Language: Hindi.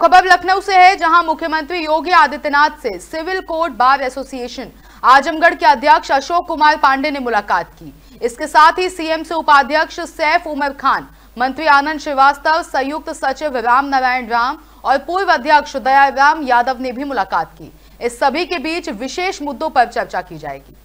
खबर लखनऊ से है जहां मुख्यमंत्री योगी आदित्यनाथ से civil court bar association Azamgarh के अध्यक्ष अशोक कुमार पांडे ने मुलाकात की इसके साथ ही सीएम से उपाध्यक्ष सैफ उमर खान मंत्री आनंद श्रीवास्तव संयुक्त सचिव राम नारायण राम और पूर्व अध्यक्ष राम यादव ने भी मुलाकात की इस सभी के बीच विशेष मुद्दों पर चर्चा की जाएगी